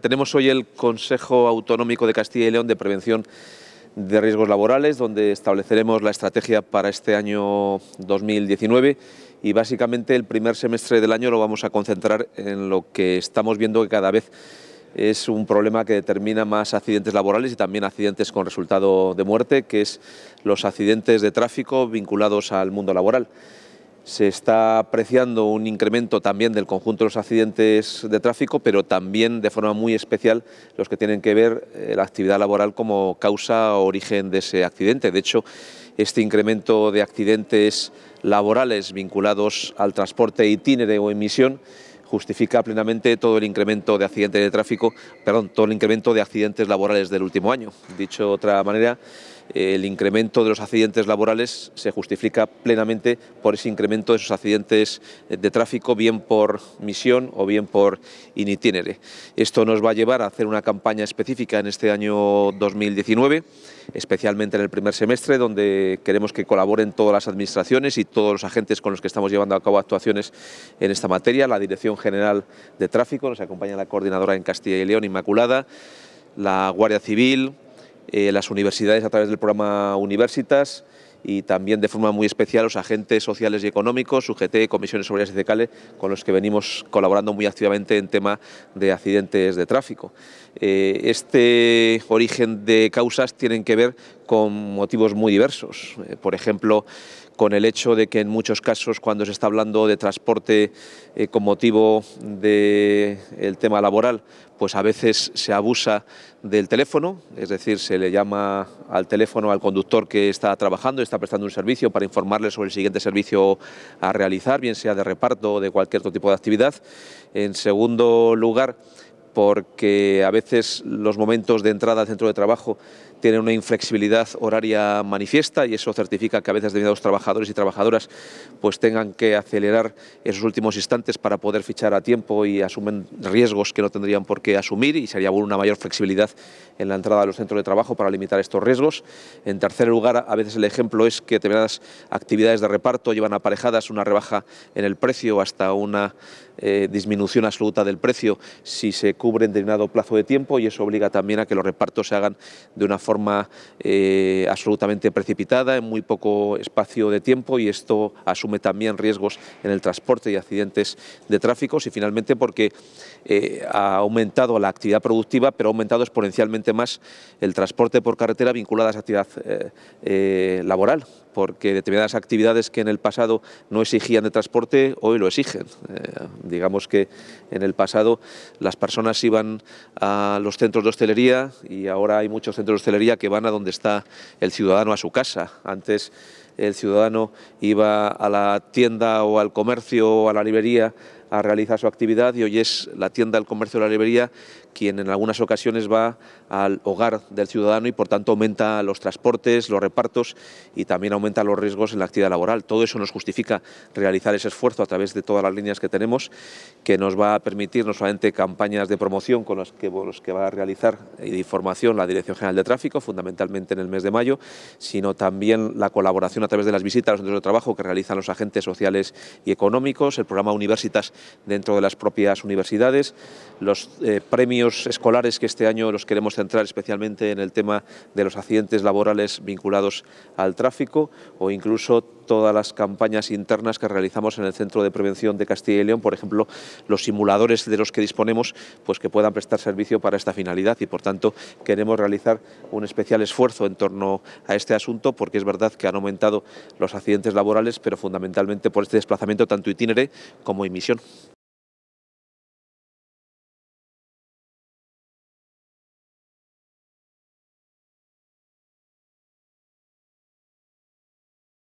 Tenemos hoy el Consejo Autonómico de Castilla y León de Prevención de Riesgos Laborales, donde estableceremos la estrategia para este año 2019 y básicamente el primer semestre del año lo vamos a concentrar en lo que estamos viendo que cada vez es un problema que determina más accidentes laborales y también accidentes con resultado de muerte, que es los accidentes de tráfico vinculados al mundo laboral se está apreciando un incremento también del conjunto de los accidentes de tráfico, pero también de forma muy especial los que tienen que ver eh, la actividad laboral como causa o origen de ese accidente. De hecho, este incremento de accidentes laborales vinculados al transporte itinere o emisión justifica plenamente todo el incremento de accidentes de tráfico, perdón, todo el incremento de accidentes laborales del último año. Dicho de otra manera, el incremento de los accidentes laborales se justifica plenamente por ese incremento de esos accidentes de tráfico, bien por misión o bien por in Esto nos va a llevar a hacer una campaña específica en este año 2019, especialmente en el primer semestre, donde queremos que colaboren todas las administraciones y todos los agentes con los que estamos llevando a cabo actuaciones en esta materia. La Dirección General de Tráfico, nos acompaña la coordinadora en Castilla y León, Inmaculada, la Guardia Civil, eh, las universidades a través del programa Universitas y también de forma muy especial los agentes sociales y económicos, UGT, comisiones obreras y CECALE, con los que venimos colaborando muy activamente en tema de accidentes de tráfico. Eh, este origen de causas tienen que ver con motivos muy diversos. Eh, por ejemplo, con el hecho de que en muchos casos cuando se está hablando de transporte eh, con motivo del tema laboral, pues a veces se abusa del teléfono, es decir, se le llama al teléfono al conductor que está trabajando, está prestando un servicio para informarle sobre el siguiente servicio a realizar, bien sea de reparto o de cualquier otro tipo de actividad. En segundo lugar, porque a veces los momentos de entrada al centro de trabajo tienen una inflexibilidad horaria manifiesta y eso certifica que a veces determinados trabajadores y trabajadoras pues tengan que acelerar esos últimos instantes para poder fichar a tiempo y asumen riesgos que no tendrían por qué asumir y sería una mayor flexibilidad en la entrada a los centros de trabajo para limitar estos riesgos. En tercer lugar, a veces el ejemplo es que determinadas actividades de reparto llevan aparejadas una rebaja en el precio hasta una eh, disminución absoluta del precio si se cubre en determinado plazo de tiempo y eso obliga también a que los repartos se hagan de una forma eh, absolutamente precipitada, en muy poco espacio de tiempo y esto asume también riesgos en el transporte y accidentes de tráfico y finalmente porque eh, ha aumentado la actividad productiva pero ha aumentado exponencialmente más el transporte por carretera vinculado a esa actividad eh, laboral porque determinadas actividades que en el pasado no exigían de transporte, hoy lo exigen. Eh, digamos que en el pasado las personas iban a los centros de hostelería y ahora hay muchos centros de hostelería que van a donde está el ciudadano a su casa. Antes el ciudadano iba a la tienda o al comercio o a la librería a realizar su actividad y hoy es la tienda del comercio de la librería quien en algunas ocasiones va al hogar del ciudadano y por tanto aumenta los transportes, los repartos y también aumenta los riesgos en la actividad laboral. Todo eso nos justifica realizar ese esfuerzo a través de todas las líneas que tenemos, que nos va a permitir no solamente campañas de promoción con las que, los que va a realizar y de información la Dirección General de Tráfico, fundamentalmente en el mes de mayo, sino también la colaboración a través de las visitas a los centros de trabajo que realizan los agentes sociales y económicos, el programa Universitas dentro de las propias universidades. Los eh, premios escolares que este año los queremos centrar especialmente en el tema de los accidentes laborales vinculados al tráfico o incluso todas las campañas internas que realizamos en el Centro de Prevención de Castilla y León, por ejemplo, los simuladores de los que disponemos, pues que puedan prestar servicio para esta finalidad y, por tanto, queremos realizar un especial esfuerzo en torno a este asunto, porque es verdad que han aumentado los accidentes laborales, pero fundamentalmente por este desplazamiento tanto itinere como emisión.